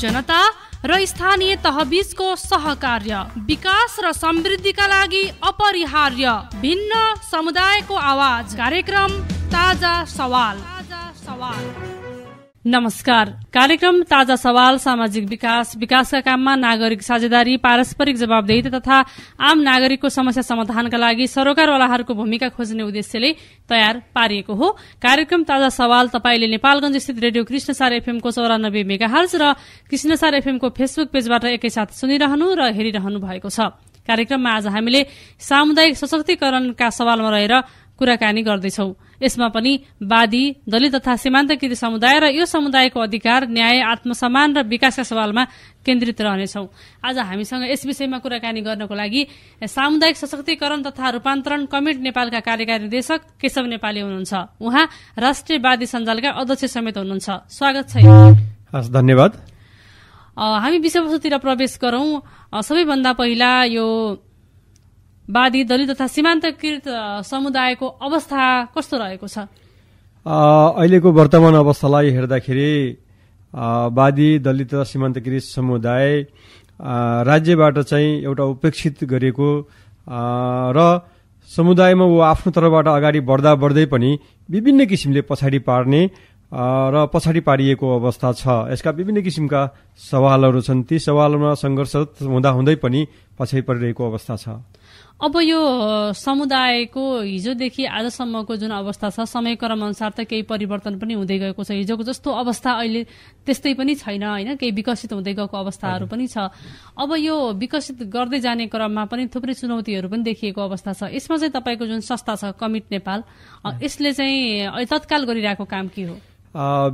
जनता र स्थानीय तहबिजको सहकार्य विकास र समृद्धिका लागि अपरिहार्य भिन्न समुदायको आवाज कार्यक्रम ताजा सवाल ताजा सवाल नमस्कार कार्यक्रम ताजा सवाल सामाजिक विकास विकासका काममा नागरिक साझेदारी पारस्परिक जवाबदेही तथा आम नागरिकको समस्या समाधानका लागि सरोकारवालाहरूको भूमिका खोज्ने उद्देश्यले तयार पारिएको हो कार्यक्रम ताजा सवाल तपाईँले नेपालगंज स्थित रेडियो कृष्णसार एफएमको चौरानब्बे मेगा मेगाहर्ज र कृष्णसार एफएमको फेसबुक पेजबाट एकैसाथ सुनिरहनु र हेरिरहनु भएको छ कार्यक्रममा आज हामीले सामुदायिक सशक्तिकरणका सवालमा रहेर कुराकानी गर्दैछौ यसमा पनि वादी दलित तथा सीमान्तकृत समुदाय र यो समुदायको अधिकार न्याय आत्मसम्मान र विकासका सवालमा केन्द्रित रहनेछौ आज हामीसँग यस विषयमा कुराकानी गर्नको लागि सामुदायिक सशक्तिकरण तथा रूपान्तरण कमिट नेपालका कार्यकारी निर्देशक केशव नेपाली हुनुहुन्छ उहाँ राष्ट्रिय वादी सञ्जालका अध्यक्ष समेत हुनुहुन्छ स्वागत छ धन्यवाद हामी विषयवस्तुतिर प्रवेश गरौं सबैभन्दा पहिला यो वादी दलित तथा सीमान्तकृत समुदायको अवस्था कस्तो रहेको छ अहिलेको वर्तमान अवस्थालाई हेर्दाखेरि वादी दलित तथा सीमान्तकृत समुदाय राज्यबाट चाहिँ एउटा उपेक्षित गरिएको र समुदायमा ऊ आफ्नो तर्फबाट अगाडि बढ्दा बढ्दै पनि विभिन्न किसिमले पछाडि पार्ने र पछाडि पारिएको अवस्था छ यसका विभिन्न किसिमका सवालहरू छन् ती सवालमा सङ्घर्ष हुँदाहुँदै पनि पछाडि परिरहेको अवस्था छ अब यो समुदायको हिजोदेखि आजसम्मको जुन अवस्था छ समयक्रम अनुसार त केही परिवर्तन पनि हुँदै गएको छ हिजोको जस्तो अवस्था अहिले त्यस्तै पनि छैन होइन केही विकसित हुँदै गएको अवस्थाहरू पनि छ अब यो विकसित गर्दै जाने क्रममा पनि थुप्रै चुनौतीहरू पनि देखिएको अवस्था छ यसमा चाहिँ तपाईँको जुन संस्था छ कमिट नेपाल यसले चाहिँ तत्काल गरिरहेको काम के हो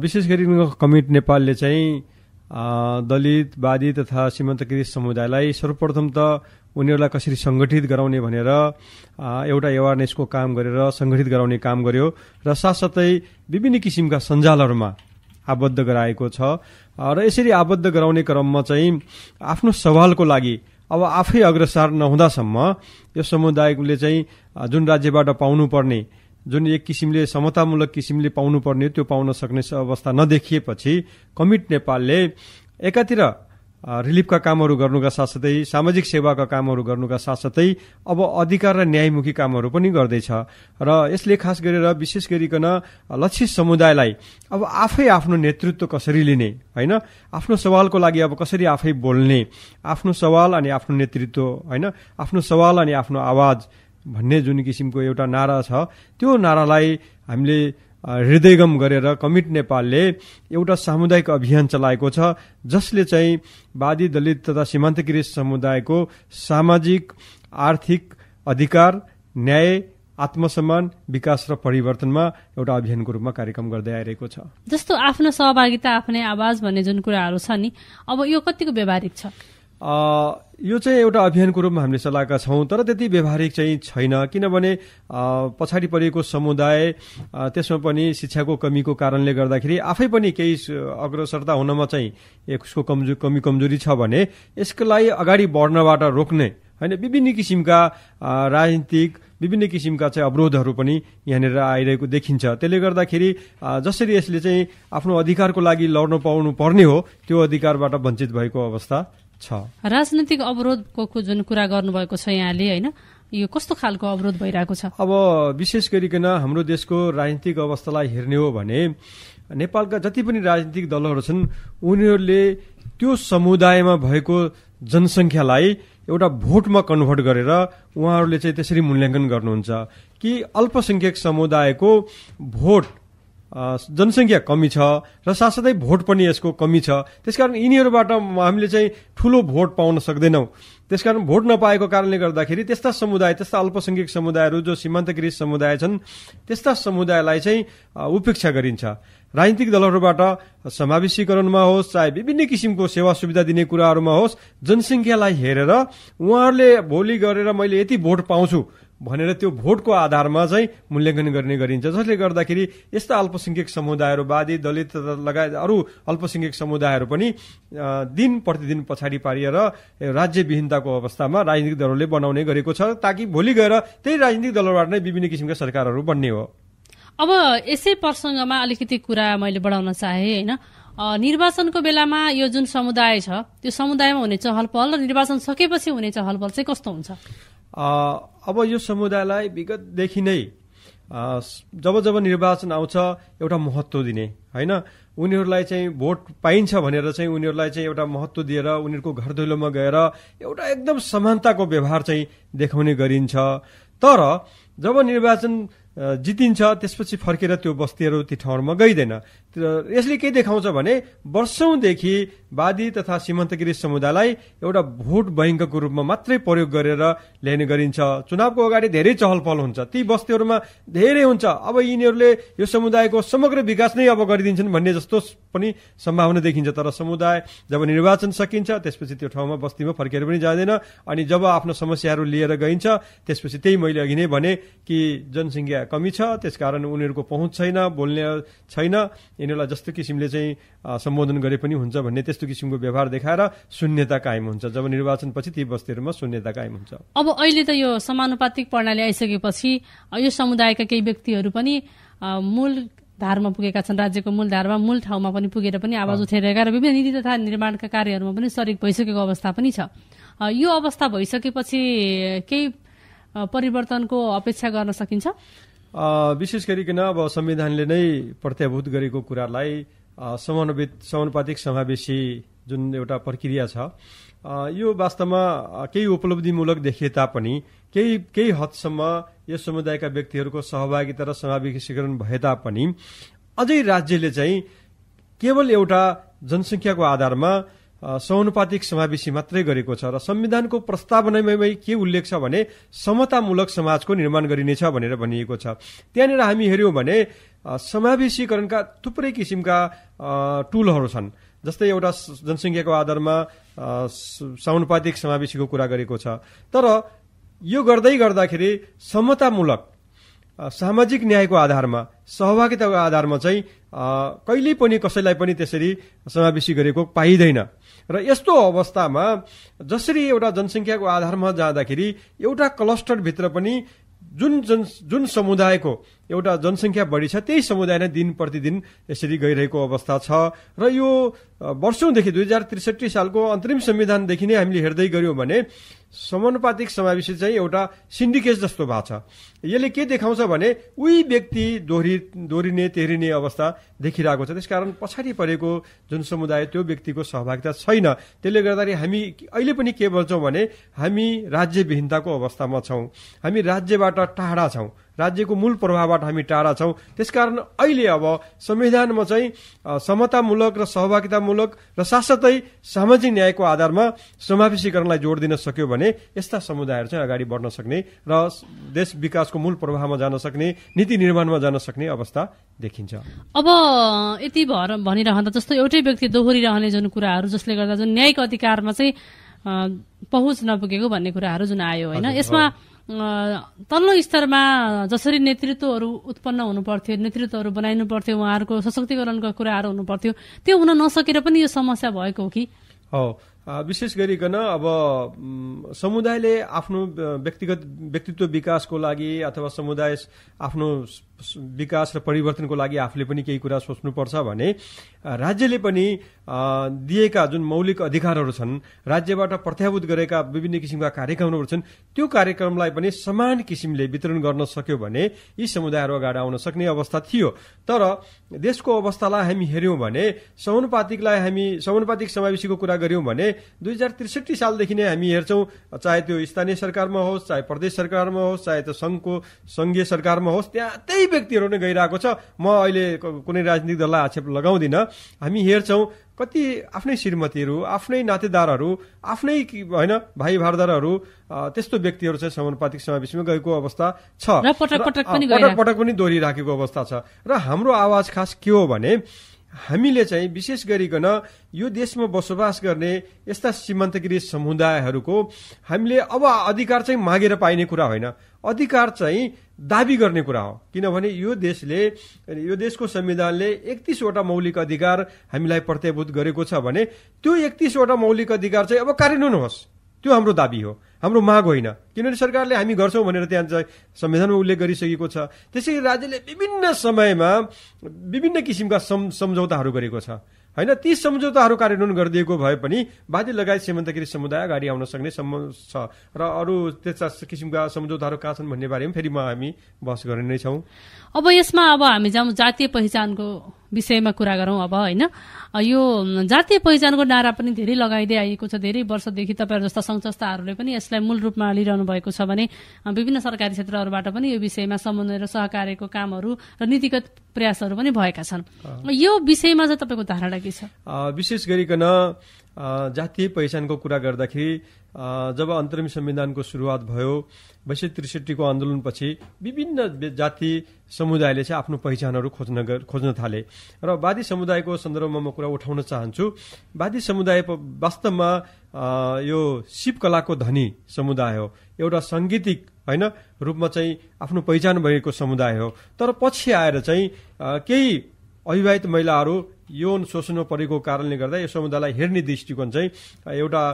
विशेष गरी कमिट नेपालले चाहिँ दलित वादी तथा सीमान्तकृत समुदायलाई सर्वप्रथम त उनीहरूलाई कसरी सङ्गठित गराउने भनेर एउटा एवारनेसको काम गरेर सङ्गठित गराउने काम गर्यो र साथसाथै विभिन्न किसिमका सञ्जालहरूमा आबद्ध गराएको छ र यसरी आबद्ध गराउने क्रममा चाहिँ आफ्नो सवालको लागि अब आफै अग्रसर नहुँदासम्म यो समुदायले चाहिँ जुन राज्यबाट पाउनुपर्ने जुन एक किसिमले समतामूलक किसिमले पाउनुपर्ने त्यो पाउन सक्ने अवस्था नदेखिएपछि कमिट नेपालले एकातिर रिलिफका कामहरू गर्नुका साथसाथै सामाजिक सेवाका कामहरू गर्नुका साथसाथै अब अधिकार र न्यायमुखी कामहरू पनि गर्दैछ र यसले खास गरेर विशेष गरिकन लक्षित समुदायलाई अब आफै आफ्नो नेतृत्व कसरी लिने होइन आफ्नो सवालको लागि अब कसरी आफै बोल्ने आफ्नो सवाल अनि आफ्नो नेतृत्व होइन आफ्नो सवाल अनि आफ्नो आवाज भन्ने जुन किसिमको एउटा नारा छ त्यो नारालाई हामीले हृदयगम गरेर कमिट नेपालले एउटा सामुदायिक अभियान चलाएको छ जसले चाहिँ वादी दलित तथा सीमान्तकृत समुदायको सामाजिक आर्थिक अधिकार न्याय आत्मसम्मान विकास र परिवर्तनमा एउटा अभियानको रूपमा कार्यक्रम गर्दै आइरहेको छ जस्तो आफ्नो सहभागिता आफ्नै आवाज भन्ने जुन कुराहरू छ नि अब यो कतिको व्यवहारिक छ यो चाहिँ एउटा अभियानको रूपमा हामीले चलाएका छौँ तर त्यति व्यवहारिक चाहिँ छैन किनभने पछाडि परेको समुदाय त्यसमा पनि शिक्षाको कमीको कारणले गर्दाखेरि आफै पनि केही अग्रसरता हुनमा चाहिँ यसको कमजो कमी कमजोरी छ भने यसको लागि अगाडि बढ्नबाट रोक्ने होइन विभिन्न किसिमका राजनीतिक विभिन्न किसिमका चाहिँ अवरोधहरू पनि यहाँनिर आइरहेको देखिन्छ त्यसले गर्दाखेरि जसरी यसले चाहिँ आफ्नो अधिकारको लागि लड्न पाउनु पर्ने हो त्यो अधिकारबाट वञ्चित भएको अवस्था छ राजनैतिक अवरोधको जुन कुरा गर्नुभएको छ यहाँले होइन यो कस्तो खालको अवरोध भइरहेको छ अब विशेष गरिकन हाम्रो देशको राजनीतिक अवस्थालाई हेर्ने हो भने नेपालका जति पनि राजनीतिक दलहरू छन् उनीहरूले त्यो समुदायमा भएको जनसङ्ख्यालाई एउटा भोटमा कन्भर्ट गरेर उहाँहरूले चाहिँ त्यसरी मूल्याङ्कन गर्नुहुन्छ कि अल्पसंख्यक समुदायको भोट जनसङ्ख्या कमी छ र साथसाथै भोट पनि यसको कमी छ त्यसकारण यिनीहरूबाट हामीले चाहिँ ठूलो भोट पाउन सक्दैनौँ त्यसकारण भोट नपाएको कारणले गर्दाखेरि त्यस्ता समुदाय त्यस्ता अल्पसङ्ख्यक समुदायहरू जो सीमान्तकृत समुदाय छन् त्यस्ता समुदायलाई चाहिँ उपेक्षा गरिन्छ राजनीतिक दलहरूबाट समावेशीकरणमा होस् चाहे विभिन्न किसिमको सेवा सुविधा दिने कुराहरूमा होस् जनसङ्ख्यालाई हेरेर उहाँहरूले भोलि गरेर मैले यति भोट पाउँछु भनेर त्यो भोटको आधारमा चाहिँ मूल्याङ्कन गर्ने गरिन्छ जसले गर्दाखेरि यस्ता अल्पसङ्ख्यक समुदायहरूवादी दलित लगायत अरू अल्पसंख्यक समुदायहरू पनि दिन प्रतिदिन पछाडि पारिएर राज्यविहीनताको अवस्थामा राजनीतिक दलहरूले बनाउने गरेको छ ताकि भोलि गएर त्यही राजनीतिक दलहरूबाट नै विभिन्न किसिमका सरकारहरू बन्ने हो अब यसै प्रसङ्गमा अलिकति कुरा मैले बढाउन चाहे होइन निर्वाचनको बेलामा यो जुन समुदाय छ त्यो समुदायमा हुने चहल पहल र निर्वाचन सकेपछि हुने चहल पहल चाहिँ कस्तो हुन्छ अब यो समुदायलाई विगतदेखि नै जब जब निर्वाचन आउँछ एउटा महत्त्व दिने होइन उनीहरूलाई चाहिँ भोट पाइन्छ भनेर चाहिँ उनीहरूलाई चाहिँ एउटा महत्त्व दिएर उनीहरूको घर दैलोमा गएर एउटा एकदम समानताको व्यवहार चाहिँ देखाउने गरिन्छ तर जब निर्वाचन जितिन्छ त्यसपछि फर्केर त्यो बस्तीहरू ती ठाउँहरूमा गइँदैन यसले के देखाउँछ भने वर्षौंदेखि वादी तथा सीमान्तगिरी समुदायलाई एउटा भोट बैङ्कको रूपमा मात्रै प्रयोग गरेर ल्याउने गरिन्छ चुनावको अगाडि धेरै चहल पहल हुन्छ ती बस्तीहरूमा धेरै हुन्छ अब यिनीहरूले यो समुदायको समग्र विकास नै अब गरिदिन्छन् भन्ने जस्तो पनि सम्भावना देखिन्छ तर समुदाय जब निर्वाचन सकिन्छ त्यसपछि त्यो ठाउँमा बस्तीमा फर्केर पनि जाँदैन अनि जब आफ्नो समस्याहरू लिएर गइन्छ त्यसपछि त्यही मैले अघि नै भने कि जनसङ्ख्या कमी छ त्यसकारण उनीहरूको पहुँच छैन बोल्ने छैन यिनीहरूलाई जस्तो किसिमले चाहिँ सम्बोधन गरे पनि हुन्छ भन्ने त्यस्तो किसिमको व्यवहार देखाएर शून्यता कायम हुन्छ जब निर्वाचनपछि ती बस्तीहरूमा शून्यता कायम हुन्छ अब अहिले त यो समानुपातिक प्रणाली आइसकेपछि यो समुदायका केही व्यक्तिहरू पनि मूल धारमा पुगेका छन् राज्यको मूल धारमा मूल ठाउँमा पनि पुगेर पनि आवाज उठाइरहेका र विभिन्न नीति तथा निर्माणका कार्यहरूमा पनि सरिक भइसकेको अवस्था पनि छ यो अवस्था भइसकेपछि केही परिवर्तनको अपेक्षा गर्न सकिन्छ विशेष गरिकन अब संविधानले नै प्रत्याभूत गरेको कुरालाई समन्वित समानुपातिक समावेशी जुन एउटा प्रक्रिया छ यो वास्तवमा केही उपलब्धिमूलक देखिए तापनि केही केही हदसम्म यस समुदायका व्यक्तिहरूको सहभागिता र समावेशीकरण भए तापनि अझै राज्यले चाहिँ केवल एउटा जनसङ्ख्याको आधारमा समानुपातिक समावेशी मात्रै गरेको छ र संविधानको प्रस्तावनामै के उल्लेख छ भने समतामूलक समाजको निर्माण गरिनेछ भनेर भनिएको छ त्यहाँनिर हामी हेऱ्यौँ भने समावेशीकरणका थुप्रै किसिमका टुलहरू छन् जस्तै एउटा जनसङ्ख्याको आधारमा समानुपातिक समावेशीको कुरा गरेको छ तर यो गर्दै गर्दाखेरि समतामूलक सामाजिक न्यायको आधारमा सहभागिताको आधारमा चाहिँ कहिल्यै पनि कसैलाई पनि त्यसरी समावेशी गरेको पाइँदैन र यस्तो अवस्थामा जसरी एउटा जनसङ्ख्याको आधारमा जाँदाखेरि एउटा क्लस्टरभित्र पनि जुन जन जुन समुदायको एउटा जनसङ्ख्या बढी छ त्यही समुदाय नै दिन प्रतिदिन यसरी गइरहेको अवस्था छ र यो वर्षौँदेखि दुई हजार त्रिसठी सालको अन्तरिम संविधानदेखि नै हामीले हेर्दै गऱ्यौँ भने समानुपातिक समावेशी चाहिँ एउटा सिन्डिकेट जस्तो भएको छ यसले के देखाउँछ भने उही व्यक्ति दोहोरी दोहोरिने तेह्रिने अवस्था देखिरहेको छ त्यसकारण पछाडि परेको जुन समुदाय त्यो व्यक्तिको सहभागिता छैन त्यसले गर्दाखेरि हामी अहिले पनि के भन्छौँ भने हामी राज्यविहीनताको अवस्थामा छौँ हामी राज्यबाट टाढा छौँ राज्यको मूल प्रभावबाट हामी टाढा छौँ त्यसकारण अहिले अब संविधानमा चाहिँ समतामूलक र सहभागितामूलक र साथसाथै सामाजिक न्यायको आधारमा समावेशीकरणलाई जोड दिन सक्यो भने यस्ता समुदायहरू चाहिँ अगाडि बढ्न सक्ने र देश विकासको मूल प्रभावमा जान सक्ने नीति निर्माणमा जान सक्ने अवस्था देखिन्छ अब यति भएर भनिरहँदा जस्तो एउटै व्यक्ति दोहोरिरहने जुन कुराहरू जसले गर्दा जुन न्यायिक अधिकारमा चाहिँ पहुँच नपुगेको भन्ने कुराहरू जुन आयो होइन यसमा तल्लो स्तरमा जसरी नेतृत्वहरू उत्पन्न हुनुपर्थ्यो नेतृत्वहरू बनाइनु पर्थ्यो उहाँहरूको सशक्तिकरणका कुराहरू हुनुपर्थ्यो त्यो हुन नसकेर पनि यो समस्या भएको हो कि हो विशेष गरिकन अब समुदायले आफ्नो व्यक्तिगत व्यक्तित्व विकासको लागि अथवा समुदाय आफ्नो विकास र परिवर्तनको लागि आफूले पनि केही कुरा सोच्नुपर्छ भने राज्यले पनि दिएका जुन मौलिक अधिकारहरू छन् राज्यबाट प्रत्याभूत गरेका विभिन्न किसिमका कार्यक्रमहरू छन् त्यो कार्यक्रमलाई पनि समान किसिमले वितरण गर्न सक्यो भने यी समुदायहरू अगाडि आउन सक्ने अवस्था थियो तर देशको अवस्थालाई हामी हेऱ्यौँ भने समानुपातिकलाई हामी समानुपातिक समावेशीको कुरा गऱ्यौँ भने दुई हजार त्रिसठी सालदेखि नै हामी हेर्छौँ चाहे त्यो स्थानीय सरकारमा होस् चाहे प्रदेश सरकारमा होस् चाहे त्यो सङ्घको सङ्घीय सरकारमा होस् त्यहाँ त्यही व्यक्तिहरू नै गइरहेको छ म अहिले कुनै राजनीतिक दललाई आक्षेप लगाउँदिनँ हामी हेर्छौँ कति आफ्नै श्रीमतीहरू आफ्नै नातेदारहरू आफ्नै होइन भाइ भारदारहरू त्यस्तो व्यक्तिहरू चाहिँ समानुपातिक समावेशमा गएको अवस्था छ पटक पटक पनि दोहोरिराखेको अवस्था छ र हाम्रो आवाज खास के हो भने हामीले चाहिँ विशेष गरिकन यो देशमा बसोबास गर्ने यस्ता सीमान्तगिरी समुदायहरूको हामीले अब अधिकार चाहिँ मागेर पाइने कुरा होइन अधिकार चाहिँ दावी गर्ने कुरा हो किनभने यो देशले यो देशको संविधानले एकतिसवटा मौलिक अधिकार हामीलाई प्रत्याभूत गरेको छ भने त्यो एकतिसवटा मौलिक अधिकार चाहिँ अब कार्यान्वयन होस् त्यो हाम्रो दाबी हो हाम्रो माग होइन किनभने सरकारले हामी गर्छौँ भनेर त्यहाँ संविधानमा उल्लेख गरिसकेको छ त्यसै गरी राज्यले विभिन्न समयमा विभिन्न किसिमका सम्झौताहरू गरेको छ होइन ती सम्झौताहरू कार्यान्वयन गरिदिएको भए पनि बाध्य लगायत सीमन्तगिरी समुदाय अगाडि आउन सक्ने सम्म छ र अरू त्यस्ता किसिमका सम्झौताहरू कहाँ छन् भन्ने बारेमा फेरि हामी बहस गर्ने नै छौँ अब यसमा अब हामी जाउँ जातीय पहिचानको विषयमा कुरा गरौँ अब होइन यो जातीय पहिचानको नारा पनि धेरै लगाइँदै आएको छ धेरै वर्षदेखि तपाईँहरू जस्ता सङ्घ संस्थाहरूले पनि यसलाई मूल रूपमा लिइरहनु भएको छ भने विभिन्न सरकारी क्षेत्रहरूबाट पनि यो विषयमा समन्वय र सहकार्यको कामहरू र नीतिगत प्रयासहरू पनि भएका छन् यो विषयमा चाहिँ तपाईँको धारणा के छ विशेष गरिकन जातीय पहिचानको कुरा गर्दाखेरि जब अन्तरिम संविधानको सुरुवात भयो वैश्य त्रिसठीको आन्दोलनपछि विभिन्न जाति समुदायले चाहिँ आफ्नो पहिचानहरू खोज्न खोज्न थाले र वादी समुदायको सन्दर्भमा म कुरा उठाउन चाहन्छु वादी समुदाय वास्तवमा यो शिवकलाको धनी समुदाय हो एउटा साङ्गीतिक होइन रूपमा चाहिँ आफ्नो पहिचान भएको समुदाय हो तर पछि आएर चाहिँ केही अविवाहित महिलाहरू यौन शोषण परेको कारणले गर्दा यो समुदायलाई हेर्ने दृष्टिकोण चाहिँ एउटा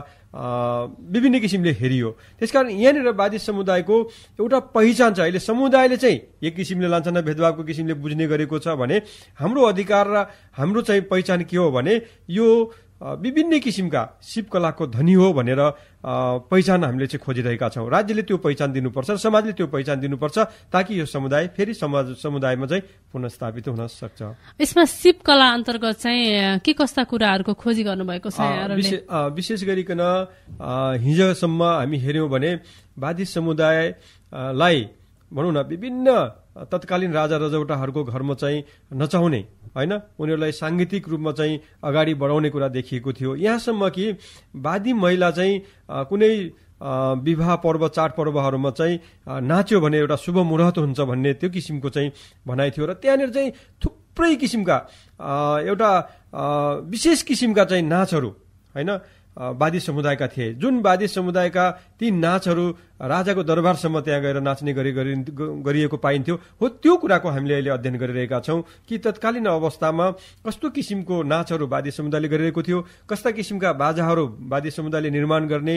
विभिन्न किसिमले हेरियो त्यसकारण यहाँनिर बाधित समुदायको एउटा पहिचान छ अहिले समुदायले चाहिँ एक किसिमले लान्छन् भेदभावको किसिमले बुझ्ने गरेको छ भने हाम्रो अधिकार र हाम्रो चाहिँ पहिचान के हो भने यो विभिन्न किसिमका शिवकलाको धनी हो भनेर पहिचान हामीले चाहिँ खोजिरहेका छौँ राज्यले त्यो पहिचान दिनुपर्छ समाजले त्यो पहिचान दिनुपर्छ ताकि यो समुदाय फेरि समाज समुदायमा चाहिँ पुनस्थापित हुन सक्छ यसमा शिवकला अन्तर्गत चाहिँ के कस्ता कुराहरूको खोजी गर्नुभएको छ विशेष गरिकन हिजोसम्म हामी हेऱ्यौँ भने वादी समुदायलाई भनौँ न विभिन्न तत्कालीन राजा रजौटाहरूको घरमा चाहिँ नचाउने होइन उनीहरूलाई साङ्गीतिक रूपमा चाहिँ अगाडि बढाउने कुरा देखिएको थियो यहाँसम्म कि वादी महिला चाहिँ कुनै विवाह पर्व चाडपर्वहरूमा चाहिँ नाच्यो भने एउटा शुभ मुहूर्त हुन्छ भन्ने त्यो किसिमको चाहिँ भनाइ थियो र त्यहाँनिर चाहिँ थुप्रै किसिमका एउटा विशेष किसिमका चाहिँ नाचहरू होइन वादी समुदायका थिए जुन वादी समुदायका ती नाचहरू राजाको दरबारसम्म त्यहाँ गएर नाच्ने गरी गरिएको पाइन्थ्यो हो त्यो कुराको हामीले अहिले अध्ययन गरिरहेका छौँ कि तत्कालीन अवस्थामा कस्तो किसिमको नाचहरू वाद्य समुदायले गरिरहेको थियो कस्ता किसिमका बाजाहरू वाद्य समुदायले निर्माण गर्ने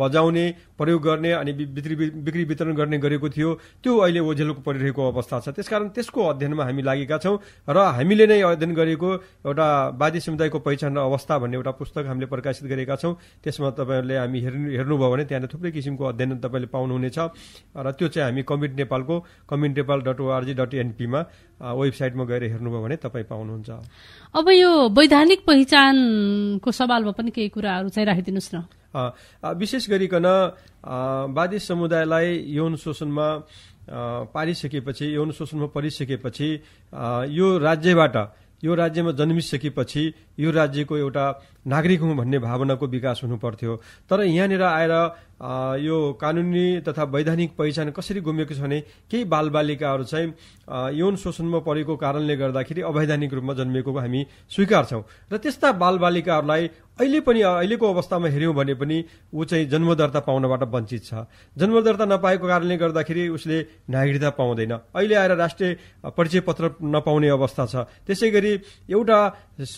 बजाउने प्रयोग गर्ने अनि बिक्री वितरण गर्ने गरेको थियो त्यो अहिले ओझेलको परिरहेको अवस्था छ त्यसकारण त्यसको अध्ययनमा हामी लागेका छौँ र हामीले नै अध्ययन गरेको एउटा वाद्य समुदायको पहिचान अवस्था भन्ने एउटा पुस्तक हामीले प्रकाशित गरेका छौँ त्यसमा तपाईँहरूले हामी हेर्नु हेर्नुभयो भने त्यहाँनिर थुप्रै किसिमको अध्ययन तपाईँले पाउनुहुनेछ र त्यो चाहिँ हामी कमिट नेपालको commit Nepal dot O R G dot एनपीमा वेबसाइटमा गएर हेर्नुभयो भने तपाईँ पाउनुहुन्छ अब यो वैधानिक पहिचानको सवालमा पनि केही कुराहरू चाहिँ राखिदिनुहोस् न विशेष गरिकन वादी समुदायलाई यौन शोषणमा पारिसकेपछि यौन शोषणमा परिसकेपछि यो राज्यबाट यो राज्यमा जन्मिसकेपछि यो राज्यको एउटा नागरिक हुँ भन्ने भावनाको विकास हुनुपर्थ्यो तर यहाँनिर आएर यो कानुनी तथा वैधानिक पहिचान कसरी गुमेको छ भने केही बालबालिकाहरू चाहिँ यौन शोषणमा परेको कारणले गर्दाखेरि अवैधानिक रूपमा जन्मिएको हामी स्वीकार स्वीकार्छौँ र त्यस्ता बालबालिकाहरूलाई अहिले पनि अहिलेको अवस्थामा हेऱ्यौँ भने पनि ऊ चाहिँ जन्मदर्ता पाउनबाट वञ्चित छ जन्मदर्ता नपाएको कारणले गर्दाखेरि उसले नागरिकता पाउँदैन अहिले आएर राष्ट्रिय परिचय पत्र नपाउने अवस्था छ त्यसै एउटा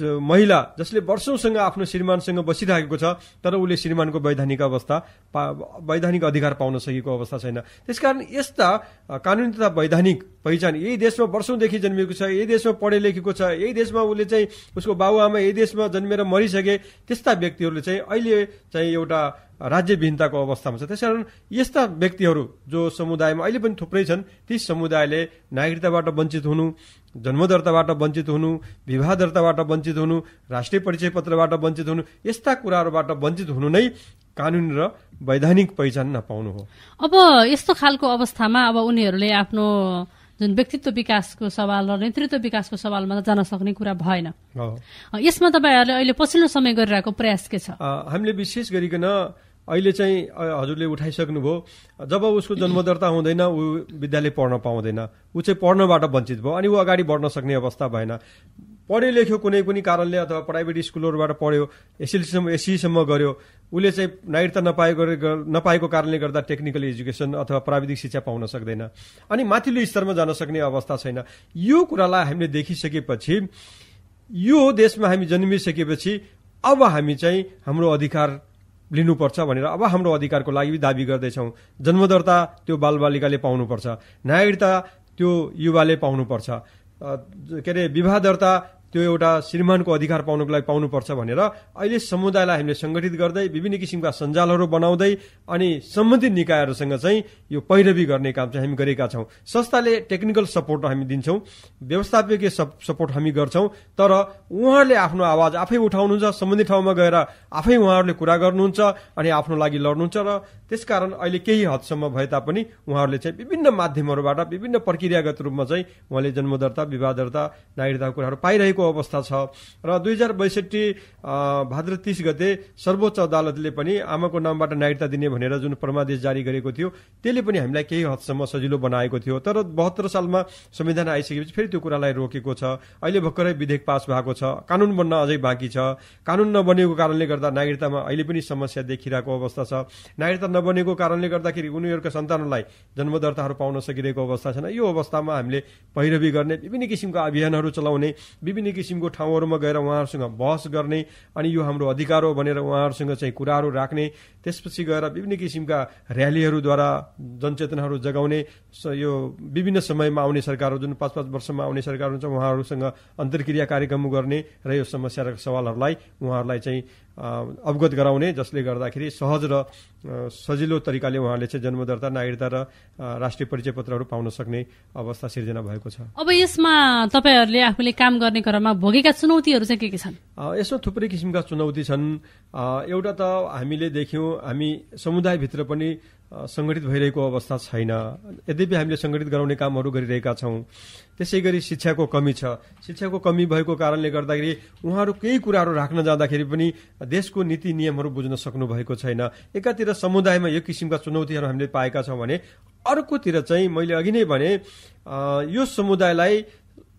महिला जसले वर्षौँसँग आफ्नो श्रीमानसँग बसिराखेको छ तर उसले श्रीमानको वैधानिक अवस्था वैधानिक अधिकार पाउन सकेको अवस्था छैन त्यसकारण यस्ता कानुनी तथा वैधानिक पहिचान यही देशमा वर्षौँदेखि जन्मिएको छ यही देशमा पढे लेखेको छ यही देशमा उसले चाहिँ उसको बाबुआमा यही देशमा जन्मेर मरिसके त्यस्ता व्यक्तिहरूले चाहिँ अहिले चाहिँ एउटा राज्यविहीनताको अवस्थामा छ त्यसकारण यस्ता व्यक्तिहरू जो समुदायमा अहिले पनि थुप्रै छन् ती समुदायले नागरिकताबाट वञ्चित हुनु जन्मदर्ताबाट वञ्चित हुनु विवाह दर्ताबाट वञ्चित हुनु राष्ट्रिय परिचय पत्रबाट वञ्चित हुनु यस्ता कुराहरूबाट वञ्चित हुनु नै कानुन र वैधानिक पहिचान नपाउनु हो अब यस्तो खालको अवस्थामा अब उनीहरूले आफ्नो जुन व्यक्तित्व विकासको सवाल र नेतृत्व विकासको सवालमा त जान सक्ने कुरा भएन यसमा तपाईँहरूले अहिले पछिल्लो समय गरिरहेको प्रयास के छ हामीले विशेष गरिकन अहिले चाहिँ हजुरले उठाइसक्नुभयो जब उसको जन्मदर्ता हुँदैन ऊ विद्यालय पढ्न पाउँदैन ऊ चाहिँ पढ्नबाट वञ्चित भयो अनि ऊ अगाडि बढ्न सक्ने अवस्था भएन पढ्यो लेख्यो कुनै पनि कारणले अथवा प्राइभेट स्कुलहरूबाट पढ्यो एसएलसीसम्म एससीसम्म गऱ्यो उसले चाहिँ नागरिकता नपाएको नपाएको कारणले गर्दा टेक्निकल एजुकेसन अथवा प्राविधिक शिक्षा पाउन सक्दैन अनि माथिल्लो स्तरमा जान सक्ने अवस्था छैन यो कुरालाई हामीले देखिसकेपछि यो देशमा हामी जन्मिसकेपछि अब हामी चाहिँ हाम्रो अधिकार लिनुपर्छ भनेर अब हाम्रो अधिकारको लागि दावी गर्दैछौँ जन्मदर्ता त्यो बालबालिकाले पाउनुपर्छ नागरिकता त्यो युवाले पाउनुपर्छ के अरे विवाह दर्ता त्यो एउटा श्रीमानको अधिकार पाउनुको लागि पाउनुपर्छ भनेर अहिले समुदायलाई हामीले सङ्गठित गर्दै विभिन्न किसिमका सञ्जालहरू बनाउँदै अनि सम्बन्धित निकायहरूसँग चाहिँ यो पैरवी गर्ने काम चाहिँ हामी गरेका छौँ संस्थाले टेक्निकल सपोर्ट हामी दिन्छौँ व्यवस्थापकीय सपोर्ट हामी गर्छौँ तर उहाँहरूले आफ्नो आवाज आफै उठाउनुहुन्छ सम्बन्धित ठाउँमा गएर आफै उहाँहरूले कुरा गर्नुहुन्छ अनि आफ्नो लागि लड्नुहुन्छ र त्यसकारण अहिले केही हदसम्म भए तापनि उहाँहरूले चाहिँ विभिन्न माध्यमहरूबाट विभिन्न प्रक्रियागत रूपमा चाहिँ उहाँले जन्मदर्ता विवाह दर्ता नागरिकताको कुराहरू पाइरहेको अवस्था छ र दुई हजार बैसठी भाद्र तिस गते सर्वोच्च अदालतले पनि आमाको नामबाट नागरिकता दिने भनेर जुन परमादेश जारी गरेको थियो त्यसले पनि हामीलाई केही हदसम्म सजिलो बनाएको थियो तर बहत्तर सालमा संविधान आइसकेपछि फेरि त्यो कुरालाई रोकेको छ अहिले भर्खरै विधेयक पास भएको छ कानून बन्न अझै बाँकी छ कानून नबनेको कारणले गर्दा नागरिकतामा अहिले पनि समस्या देखिरहेको अवस्था छ नागरिकता नबनेको कारणले गर्दाखेरि उनीहरूका सन्तानहरूलाई जन्मदर्ताहरू पाउन सकिरहेको अवस्था छैन यो अवस्थामा हामीले पैरवी गर्ने विभिन्न किसिमका अभियानहरू चलाउने विभिन्न विभिन्न किसिमको ठाउँहरूमा गएर उहाँहरूसँग बहस गर्ने अनि यो हाम्रो अधिकार हो भनेर उहाँहरूसँग चाहिँ कुराहरू राख्ने त्यसपछि गएर विभिन्न किसिमका र्यालीहरूद्वारा जनचेतनाहरू जगाउने यो विभिन्न समयमा आउने सरकार जुन पाँच पाँच वर्षमा आउने सरकार हुन्छ उहाँहरूसँग अन्तर्क्रिया कार्यक्रम गर्ने र यो समस्या र सवालहरूलाई उहाँहरूलाई चाहिँ अवगत गराउने जसले गर्दाखेरि सहज र सजिलो तरिकाले उहाँले चाहिँ जन्म दर्ता नागरिकता र राष्ट्रिय परिचय पत्रहरू पाउन सक्ने अवस्था सिर्जना भएको छ अब यसमा तपाईँहरूले आफूले काम गर्ने क्रममा भोगेका चुनौतीहरू चाहिँ के के छन् यसमा थुप्रै किसिमका चुनौती छन् एउटा त हामीले देख्यौँ हामी समुदायभित्र पनि सङ्गठित भइरहेको अवस्था छैन यद्यपि हामीले सङ्गठित गराउने कामहरू गरिरहेका छौँ त्यसै गरी शिक्षाको कमी छ शिक्षाको कमी भएको कारणले गर्दाखेरि उहाँहरू केही कुराहरू राख्न जाँदाखेरि पनि देशको नीति नियमहरू बुझ्न सक्नु भएको छैन एकातिर समुदायमा यो किसिमका चुनौतीहरू हामीले पाएका छौँ भने अर्कोतिर चाहिँ मैले अघि नै भने यो समुदायलाई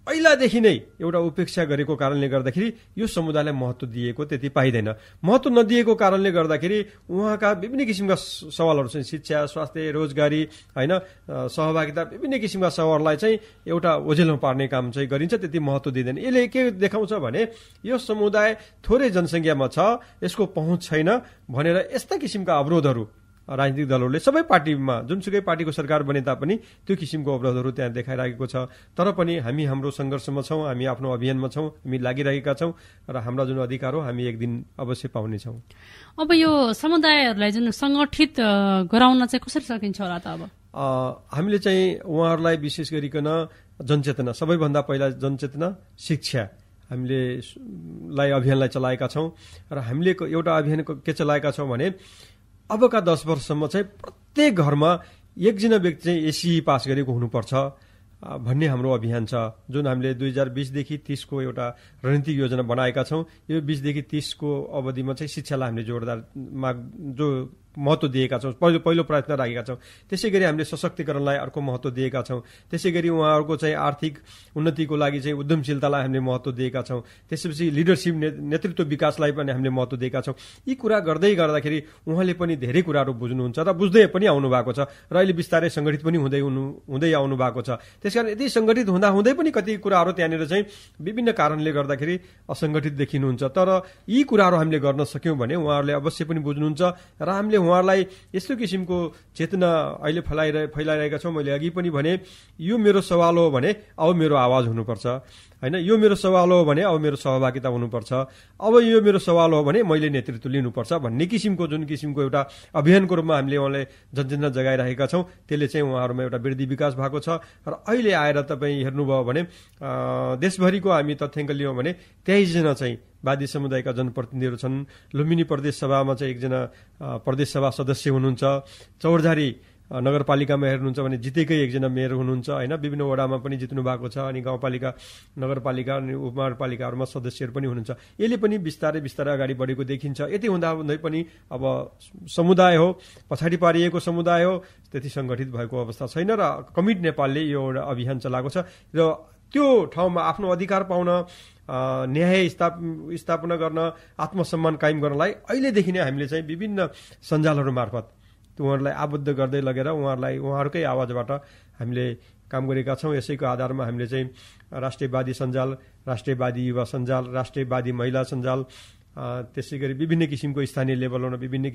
पहिलादेखि नै एउटा उपेक्षा गरेको कारणले गर्दाखेरि यो समुदायलाई महत्त्व दिएको त्यति पाइँदैन महत्त्व नदिएको कारणले गर्दाखेरि उहाँका विभिन्न किसिमका सवालहरू छन् शिक्षा स्वास्थ्य रोजगारी होइन सहभागिता विभिन्न किसिमका सवाललाई चाहिँ एउटा ओझेलमा पार्ने काम चाहिँ गरिन्छ त्यति महत्त्व दिँदैन यसले के देखाउँछ भने यो समुदाय थोरै जनसङ्ख्यामा छ यसको पहुँच छैन भनेर यस्ता किसिमका अवरोधहरू राजनीतिक दलहरूले सबै पार्टीमा जुनसुकै पार्टीको सरकार बने तापनि त्यो किसिमको अवरोधहरू त्यहाँ देखाइरहेको छ तर पनि हामी हाम्रो सङ्घर्षमा छौँ हामी आफ्नो अभियानमा छौँ हामी लागिरहेका छौँ र हाम्रा जुन अधिकार हो हामी एक दिन अवश्य पाउनेछौँ अब यो समुदायहरूलाई जुन सङ्गठित गराउन चाहिँ कसरी सकिन्छ होला त अब हामीले चाहिँ उहाँहरूलाई विशेष गरिकन जनचेतना सबैभन्दा पहिला जनचेतना शिक्षा हामीले लाई अभियानलाई चलाएका छौँ र हामीले एउटा अभियान के चलाएका छौँ भने अबका दस वर्षसम्म चाहिँ प्रत्येक घरमा एकजना व्यक्ति चाहिँ एसी पास गरेको हुनुपर्छ भन्ने हाम्रो अभियान छ जुन हामीले दुई हजार बिसदेखि तिसको एउटा रणनीतिक योजना बनाएका छौँ यो बिसदेखि तिसको अवधिमा चाहिँ शिक्षालाई हामीले जोरदार माग जो महत्त्व दिएका छौँ पहिलो पहिलो प्राथमिकता राखेका छौँ त्यसै गरी हामीले सशक्तिकरणलाई अर्को महत्त्व दिएका छौँ त्यसै गरी उहाँहरूको चाहिँ आर्थिक उन्नतिको लागि चाहिँ उद्यमशीलतालाई हामीले महत्त्व दिएका छौँ त्यसपछि लिडरसिप नेतृत्व विकासलाई पनि हामीले महत्त्व दिएका छौँ यी कुरा गर्दै गर्दाखेरि उहाँले पनि धेरै कुराहरू बुझ्नुहुन्छ र बुझ्दै पनि आउनु भएको छ र अहिले बिस्तारै सङ्गठित पनि हुँदै हुनु हुँदै आउनु भएको छ त्यसकारण यति सङ्गठित हुँदा हुँदै पनि कति कुराहरू त्यहाँनिर चाहिँ विभिन्न कारणले गर्दाखेरि असङ्गठित देखिनुहुन्छ तर यी कुराहरू हामीले गर्न सक्यौँ भने उहाँहरूले अवश्य पनि बुझ्नुहुन्छ र हामीले उहाँहरूलाई यस्तो किसिमको चेतना अहिले फैलाइरहे फैलाइरहेका छौँ मैले अघि पनि भने यो मेरो सवाल हो भने अब मेरो आवाज हुनुपर्छ होइन यो मेरो सवाल हो भने अब मेरो सहभागिता हुनुपर्छ अब यो मेरो सवाल हो भने मैले नेतृत्व लिनुपर्छ भन्ने किसिमको जुन किसिमको एउटा अभियानको रूपमा हामीले उहाँलाई जनचेतना जगाइराखेका छौँ त्यसले चाहिँ उहाँहरूमा एउटा वृद्धि विकास भएको छ र अहिले आएर तपाईँ हेर्नुभयो भने देशभरिको हामी तथ्याङ्क लियौँ भने तेइसजना चाहिँ वादी समुदायका जनप्रतिनिधिहरू छन् लुम्बिनी प्रदेश सभामा चाहिँ एकजना प्रदेश सभा सदस्य हुनुहुन्छ चौरझारी नगरपालिकामा हेर्नुहुन्छ भने जितेकै एकजना मेयर हुनुहुन्छ होइन विभिन्न वडामा पनि जित्नु भएको छ अनि गाउँपालिका नगरपालिका अनि उपमहानगरपालिकाहरूमा सदस्यहरू पनि हुनुहुन्छ यसले पनि बिस्तारै बिस्तारै अगाडि बढेको देखिन्छ यति हुँदाहुँदै पनि अब समुदाय हो पछाडि पारिएको समुदाय हो त्यति सङ्गठित भएको अवस्था छैन र कमिट नेपालले यो एउटा अभियान चलाएको छ र त्यो ठाउँमा आफ्नो अधिकार पाउन न्याय स्थाप स्थापना गर्न आत्मसम्मान कायम गर्नलाई अहिलेदेखि नै हामीले चाहिँ विभिन्न सञ्जालहरू मार्फत उहाँहरूलाई आबद्ध गर्दै लगेर उहाँहरूलाई उहाँहरूकै आवाजबाट हामीले काम गरेका छौँ यसैको आधारमा हामीले चाहिँ राष्ट्रियवादी सञ्जाल राष्ट्रियवादी युवा सञ्जाल राष्ट्रियवादी महिला सञ्जाल त्यसै गरी विभिन्न किसिमको स्थानीय लेभलमा विभिन्न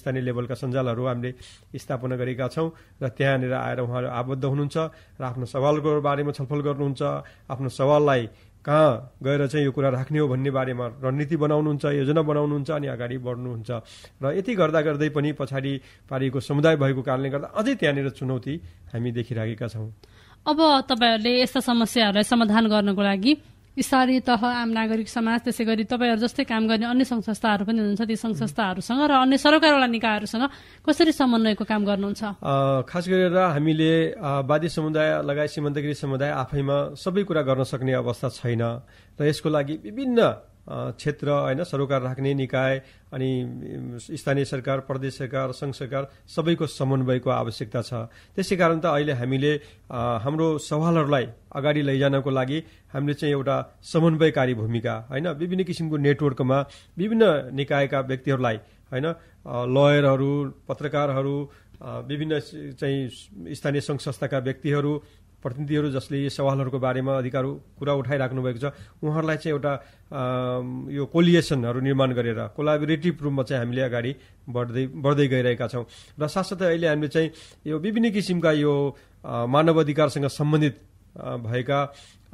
स्थानीय लेभलका सञ्जालहरू हामीले स्थापना गरेका छौँ र त्यहाँनिर आएर उहाँहरू आबद्ध हुनुहुन्छ र आफ्नो सवालको बारेमा छलफल गर्नुहुन्छ आफ्नो सवाललाई कहाँ गएर चाहिँ यो कुरा राख्ने हो भन्ने बारेमा रणनीति बनाउनुहुन्छ योजना बनाउनुहुन्छ अनि अगाडि बढ्नुहुन्छ र यति गर्दा गर्दै पनि पछाडि पारिएको समुदाय भएको कारणले गर्दा अझै त्यहाँनिर चुनौती हामी देखिराखेका छौँ अब तपाईँहरूले यस्ता समस्याहरूलाई समाधान गर्नको लागि स्थानीय तह आम नागरिक समाज त्यसै गरी तपाईँहरू जस्तै काम गर्ने अन्य संघ संस्थाहरू पनि हुनुहुन्छ ती संघ संस्थाहरूसँग र अन्य सरकारवाला निकायहरूसँग कसरी समन्वयको काम गर्नुहुन्छ खास गरेर हामीले वादी समुदाय लगायत सीमान्तगिरी समुदाय आफैमा सबै कुरा गर्न सक्ने अवस्था छैन र यसको लागि विभिन्न क्षेत्र होइन सरोकार राख्ने निकाय अनि स्थानीय सरकार प्रदेश सरकार सङ्घ सरकार सबैको समन्वयको आवश्यकता छ त्यसै कारण त अहिले हामीले हाम्रो सवालहरूलाई अगाडि लैजानको लागि हामीले चाहिँ एउटा समन्वयकारी भूमिका होइन विभिन्न किसिमको नेटवर्कमा विभिन्न निकायका व्यक्तिहरूलाई होइन लयरहरू पत्रकारहरू विभिन्न चाहिँ स्थानीय सङ्घ संस्थाका व्यक्तिहरू प्रतिनिधिहरू जसले यी सवालहरूको बारेमा अधिकार कुरा उठाइराख्नु भएको छ उहाँहरूलाई चाहिँ एउटा यो कोलिएसनहरू निर्माण गरेर कोलाबोरेटिभ रूपमा चाहिँ हामीले अगाडि बढ्दै बढ्दै गइरहेका छौँ र साथसाथै अहिले हामीले चाहिँ यो विभिन्न किसिमका यो मानव अधिकारसँग सम्बन्धित भएका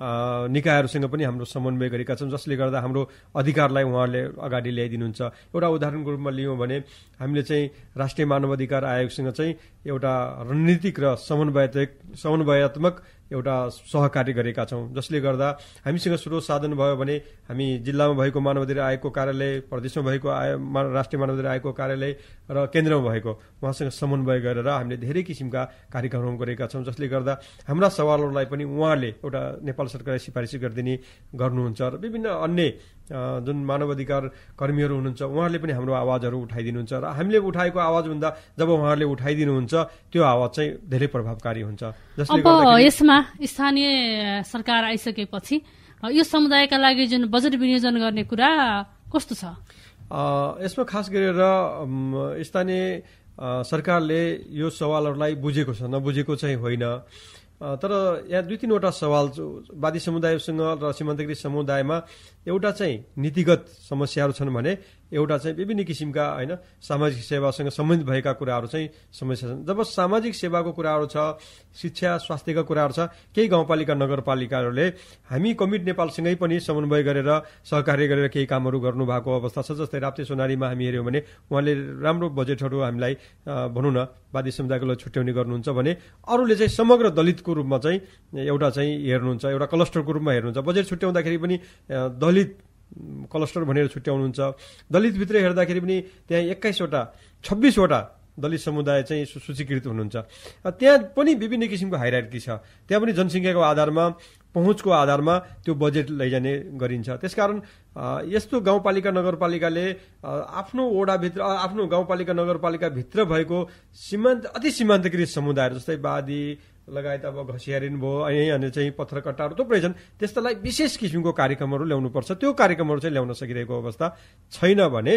निकायहरूसँग पनि हाम्रो समन्वय गरेका छौँ जसले गर्दा हाम्रो अधिकारलाई उहाँहरूले अगाडि ल्याइदिनुहुन्छ एउटा उदाहरणको रूपमा लियौँ भने हामीले चाहिँ राष्ट्रिय मानवाधिकार आयोगसँग चाहिँ एउटा रणनीतिक र समन्वय समन्वयात्मक एउटा सहकार्य गरेका छौँ जसले गर्दा हामीसँग स्रोत साधन भयो भने हामी जिल्लामा भएको मानवाधिकार आयोगको कार्यालय प्रदेशमा भएको आयो राष्ट्रिय मानवाधिकार आयोगको कार्यालय र केन्द्रमा भएको उहाँसँग समन्वय गरेर हामीले धेरै किसिमका कार्यक्रमहरू गरेका छौँ जसले गर्दा हाम्रा सवालहरूलाई पनि उहाँले एउटा नेपाल सरकारलाई सिफारिस गरिदिने गर्नुहुन्छ र विभिन्न अन्य जुन मानव अधिकार कर्मीहरू हुनुहुन्छ उहाँहरूले पनि हाम्रो आवाजहरू उठाइदिनुहुन्छ र हामीले उठाएको आवाजभन्दा जब उहाँहरूले उठाइदिनुहुन्छ त्यो आवाज चाहिँ धेरै प्रभावकारी हुन्छ जसले यसमा स्थानीय सरकार आइसकेपछि यो समुदायका लागि जुन बजेट विनियोजन गर्ने कुरा कस्तो छ यसमा खास गरेर स्थानीय सरकारले यो सवालहरूलाई बुझेको छ नबुझेको चाहिँ होइन तर यहाँ दुई तिनवटा सवाल वादी समुदायसँग र सीमान्तकृत समुदायमा एउटा चाहिँ नीतिगत समस्याहरू छन् भने एउटा चाहिँ विभिन्न किसिमका होइन सामाजिक सेवासँग सम्बन्धित भएका कुराहरू चाहिँ समस्या छन् जब सामाजिक सेवाको कुराहरू छ शिक्षा स्वास्थ्यका कुराहरू छ केही गाउँपालिका नगरपालिकाहरूले हामी कमिट नेपालसँगै पनि समन्वय गरेर सहकार्य गरेर केही कामहरू गर्नुभएको अवस्था छ जस्तै राप्ते सोनारीमा हामी हेऱ्यौँ भने उहाँले राम्रो बजेटहरू हामीलाई भनौँ न वादी समुदायको लागि छुट्याउने गर्नुहुन्छ भने अरूले चाहिँ समग्र दलितको रूपमा चाहिँ एउटा चाहिँ हेर्नुहुन्छ एउटा क्लस्टरको रूपमा हेर्नुहुन्छ बजेट छुट्याउँदाखेरि पनि दलित क्लस्टर भनेर छुट्याउनुहुन्छ दलितभित्र हेर्दाखेरि पनि त्यहाँ एक्काइसवटा छब्बिसवटा दलित समुदाय चाहिँ सूचीकृत हुनुहुन्छ त्यहाँ पनि विभिन्न किसिमको हाइरार्की छ त्यहाँ पनि जनसङ्ख्याको आधारमा पहुँचको आधारमा त्यो बजेट लैजाने गरिन्छ त्यसकारण यस्तो गाउँपालिका नगरपालिकाले आफ्नो ओडाभित्र आफ्नो गाउँपालिका नगरपालिकाभित्र भएको सीमान्त अति सीमान्तकृत समुदायहरू जस्तै वादी लगायत अब घसियारिन भयो यहीँ अनि चाहिँ पत्रकर्ताहरू थुप्रै छन् त्यस्तालाई विशेष किसिमको कार्यक्रमहरू ल्याउनुपर्छ त्यो कार्यक्रमहरू चाहिँ ल्याउन सकिरहेको अवस्था छैन भने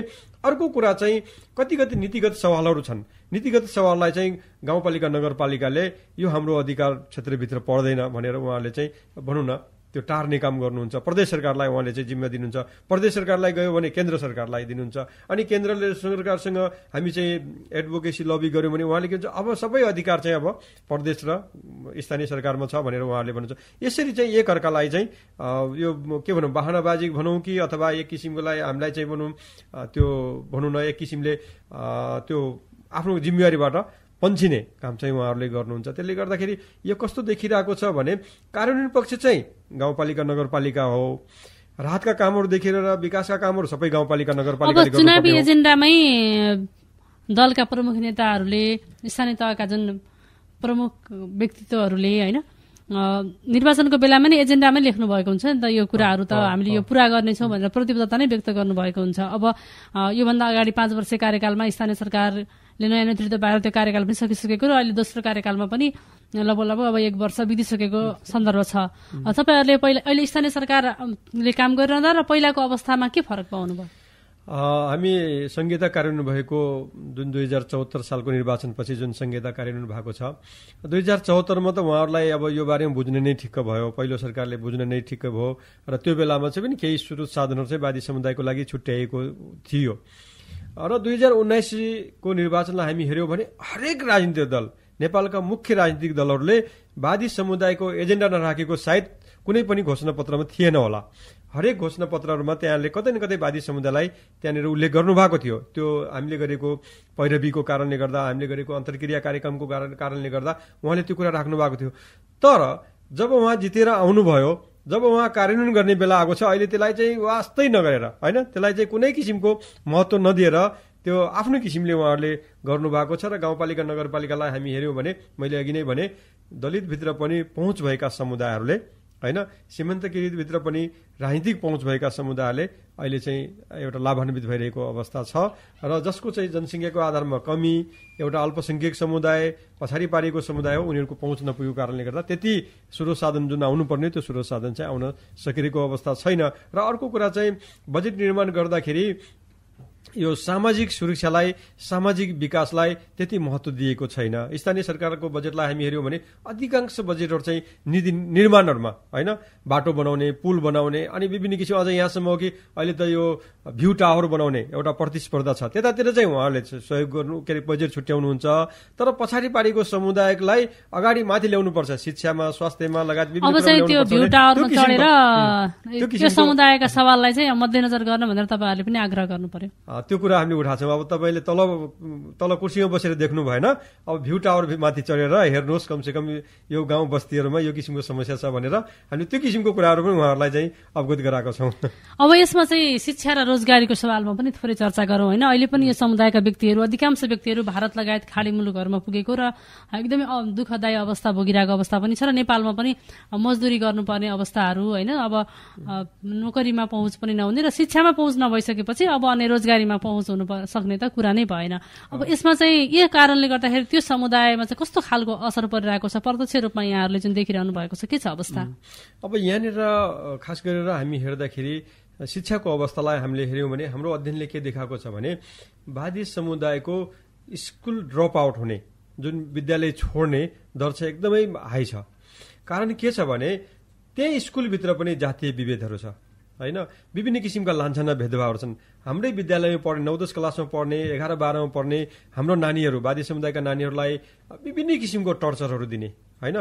अर्को कुरा चाहिँ कति कति नीतिगत सवालहरू छन् नीतिगत सवाललाई चाहिँ गाउँपालिका नगरपालिकाले यो हाम्रो अधिकार क्षेत्रभित्र पर्दैन भनेर उहाँले चाहिँ भनौँ न त्यो टार्ने काम गर्नुहुन्छ प्रदेश सरकारलाई उहाँले चाहिँ जिम्मा दिनुहुन्छ प्रदेश सरकारलाई गयो भने केन्द्र सरकारलाई दिनुहुन्छ अनि केन्द्रले सरकारसँग हामी चाहिँ एडभोकेसी लबी गऱ्यौँ भने उहाँले के भन्छ अब सबै अधिकार चाहिँ अब प्रदेश र स्थानीय सरकारमा छ भनेर उहाँले भन्नुहुन्छ यसरी चाहिँ एकअर्कालाई चाहिँ यो के भनौँ बाहनाबाजी भनौँ कि अथवा एक किसिमको लागि हामीलाई चाहिँ भनौँ त्यो भनौँ न एक किसिमले त्यो आफ्नो जिम्मेवारीबाट पन्छिने काम चाहिँ उहाँहरूले गर्नुहुन्छ त्यसले गर्दाखेरि यो कस्तो देखिरहेको छ भने कार्यान्वयन पक्ष चाहिँ गाउँपालिका नगरपालिका हो राहतका कामहरू देखेर र विकासका कामहरू सबै गाउँपालिका नगरपालिका चुनावी एजेन्डामै दलका प्रमुख नेताहरूले स्थानीय तहका जुन प्रमुख व्यक्तित्वहरूले होइन निर्वाचनको बेलामा नै एजेन्डामै लेख्नु भएको हुन्छ नि त यो कुराहरू त हामीले यो पुरा गर्नेछौँ भनेर प्रतिबद्धता नै व्यक्त गर्नुभएको हुन्छ अब योभन्दा अगाडि पाँच वर्ष कार्यकालमा स्थानीय सरकार नयाँ नेतृत्वबाट त्यो कार्यकाल पनि सकिसकेको र अहिले दोस्रो कार्यकालमा पनि लगभग लगभग अब एक वर्ष बितिसकेको सन्दर्भ छ तपाईँहरूले पहिला अहिले स्थानीय सरकारले काम गरिरहँदा र पहिलाको अवस्थामा के फरक पाउनुभयो हामी संहिता कार्यान्वयन भएको जुन दुई हजार चौहत्तर सालको निर्वाचनपछि जुन संहिता कार्यान्वयन भएको छ दुई हजार चौहत्तरमा त उहाँहरूलाई अब यो बारेमा बुझ्ने नै ठिक्क भयो पहिलो सरकारले बुझ्ने नै ठिक्क भयो र त्यो बेलामा चाहिँ पनि केही स्रोत साधनहरू चाहिँ वादी समुदायको लागि छुट्याइएको थियो र दुई हजार उन्नाइसको निर्वाचनलाई हामी हेऱ्यौँ भने हरेक राजनीतिक दल नेपालका मुख्य राजनीतिक दलहरूले वादी समुदायको एजेन्डा नराखेको सायद कुनै पनि घोषणापत्रमा थिएन होला हरेक घोषणापत्रहरूमा त्यहाँले कतै न कतै वादी समुदायलाई त्यहाँनिर उल्लेख गर्नुभएको थियो त्यो हामीले गरेको पैरवीको कारणले गर्दा हामीले गरेको अन्तर्क्रिया कार्यक्रमको कारणले गर्दा उहाँले त्यो कुरा राख्नु भएको थियो तर जब उहाँ जितेर आउनुभयो जब उहाँ कार्यान्वयन गर्ने बेला आएको छ अहिले त्यसलाई चाहिँ वास्तै नगरेर होइन त्यसलाई चाहिँ कुनै किसिमको महत्त्व नदिएर त्यो आफ्नो किसिमले उहाँहरूले गर्नुभएको छ र गाउँपालिका नगरपालिकालाई हामी हेऱ्यौँ भने मैले अघि नै भने दलितभित्र पनि पहुँच भएका समुदायहरूले होइन सीमान्त पनि राजनीतिक पहुँच भएका समुदायले अहिले चाहिँ एउटा लाभान्वित भइरहेको अवस्था छ र जसको चाहिँ जनसङ्ख्याको आधारमा कमी एउटा अल्पसङ्ख्यक समुदाय पछाडि पारिएको समुदाय हो उनीहरूको पहुँच नपुगेको कारणले गर्दा त्यति स्रोत साधन जुन आउनुपर्ने त्यो स्रोत साधन चाहिँ आउन सकिरहेको अवस्था छैन र अर्को कुरा चाहिँ बजेट निर्माण गर्दाखेरि यो सामाजिक सुरक्षालाई सामाजिक विकासलाई त्यति महत्व दिएको छैन स्थानीय सरकारको बजेटलाई हामी हेऱ्यौँ भने अधिकांश बजेटहरू चाहिँ निधि निर्माणहरूमा होइन बाटो बनाउने पुल बनाउने अनि विभिन्न किसिम अझ यहाँसम्म हो कि अहिले त यो भ्यू टावर बनाउने एउटा प्रतिस्पर्धा छ त्यतातिर चाहिँ उहाँहरूले सहयोग गर्नु के अरे बजेट छुट्याउनुहुन्छ तर पछाडि पारिको समुदायलाई अगाडि माथि ल्याउनुपर्छ शिक्षामा स्वास्थ्यमा लगायत समुदायका सवाललाई चाहिँ मध्यनजर गर्न भनेर तपाईँहरूले पनि आग्रह गर्नु पर्यो त्यो कुरा हामीले उठाएको अब तपाईँले तल तल कुर्सीमा बसेर देख्नु भएन अब भ्यू टावर माथि चढेर हेर्नुहोस् कमसेकम यो गाउँ बस्तीहरूमा यो किसिमको समस्या छ भनेर हामीले त्यो किसिमको कुराहरू पनि उहाँहरूलाई चाहिँ अवगत गराएको छौँ अब यसमा चाहिँ शिक्षा र रोजगारीको सवालमा पनि थोरै चर्चा गरौँ होइन अहिले पनि यो समुदायका व्यक्तिहरू अधिकांश व्यक्तिहरू भारत लगायत खाडी मुलुकहरूमा पुगेको र एकदमै दुःखदायी अवस्था भोगिरहेको अवस्था पनि छ र नेपालमा पनि मजदुरी गर्नुपर्ने अवस्थाहरू होइन अब नोकरीमा पहुँच पनि नहुने र शिक्षामा पहुँच नभइसकेपछि अब अन्य रोजगारीमा समुदायमा पहुँच हुनु सक्ने त कुरा नै भएन अब यसमा चाहिँ यही कारणले गर्दाखेरि त्यो समुदायमा चाहिँ कस्तो खालको असर परिरहेको छ प्रत्यक्ष रूपमा यहाँहरूले जुन देखिरहनु भएको छ के छ अवस्था अब यहाँनिर खास गरेर हामी हेर्दाखेरि शिक्षाको अवस्थालाई हामीले हेऱ्यौँ भने हाम्रो अध्ययनले के देखाएको छ भने बादी समुदायको स्कुल ड्रप आउट हुने जुन विद्यालय छोड्ने दर चाहिँ एकदमै हाई छ कारण के छ भने त्यही स्कुलभित्र पनि जातीय विभेदहरू छ होइन विभिन्न किसिमका लान्छना भेदभावहरू छन् हाम्रै विद्यालयमा पढ्ने नौ दस क्लासमा पढ्ने एघार बाह्रमा पढ्ने हाम्रो नानीहरू बादी समुदायका नानीहरूलाई विभिन्न किसिमको टर्चरहरू दिने होइन